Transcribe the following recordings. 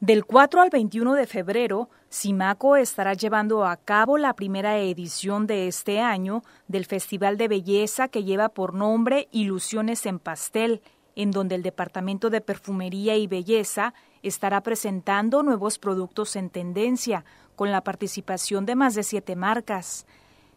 Del 4 al 21 de febrero, Simaco estará llevando a cabo la primera edición de este año del Festival de Belleza que lleva por nombre Ilusiones en Pastel, en donde el Departamento de Perfumería y Belleza estará presentando nuevos productos en tendencia, con la participación de más de siete marcas.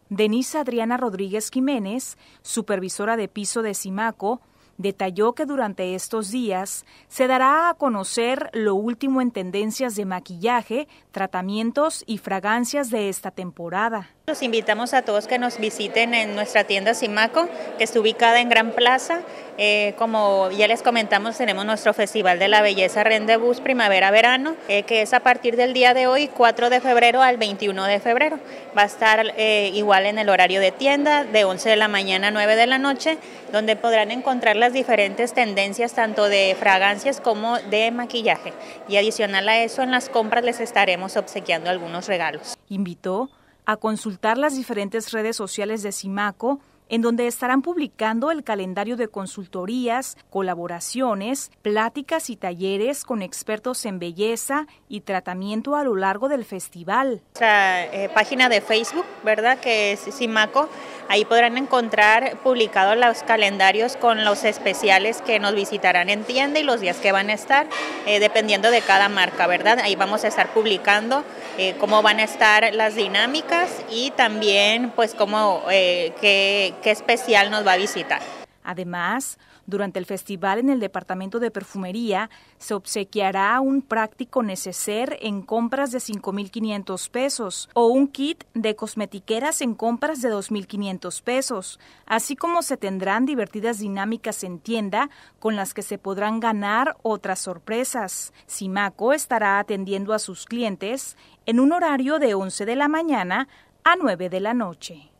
Denise Adriana Rodríguez Jiménez, supervisora de piso de Simaco, detalló que durante estos días se dará a conocer lo último en tendencias de maquillaje, tratamientos y fragancias de esta temporada. Los invitamos a todos que nos visiten en nuestra tienda Simaco, que está ubicada en Gran Plaza. Eh, como ya les comentamos, tenemos nuestro Festival de la Belleza Rendezvous Primavera-Verano, eh, que es a partir del día de hoy, 4 de febrero al 21 de febrero. Va a estar eh, igual en el horario de tienda, de 11 de la mañana a 9 de la noche, donde podrán encontrar las diferentes tendencias, tanto de fragancias como de maquillaje. Y adicional a eso, en las compras les estaremos obsequiando algunos regalos. Invitó a consultar las diferentes redes sociales de Simaco, en donde estarán publicando el calendario de consultorías, colaboraciones, pláticas y talleres con expertos en belleza y tratamiento a lo largo del festival. Eh, página de Facebook, ¿verdad? Que es CIMACO Ahí podrán encontrar publicados los calendarios con los especiales que nos visitarán en tienda y los días que van a estar, eh, dependiendo de cada marca, ¿verdad? Ahí vamos a estar publicando eh, cómo van a estar las dinámicas y también pues cómo, eh, qué especial nos va a visitar. Además, durante el festival en el Departamento de Perfumería se obsequiará un práctico neceser en compras de 5.500 pesos o un kit de cosmetiqueras en compras de 2.500 pesos, así como se tendrán divertidas dinámicas en tienda con las que se podrán ganar otras sorpresas. Simaco estará atendiendo a sus clientes en un horario de 11 de la mañana a 9 de la noche.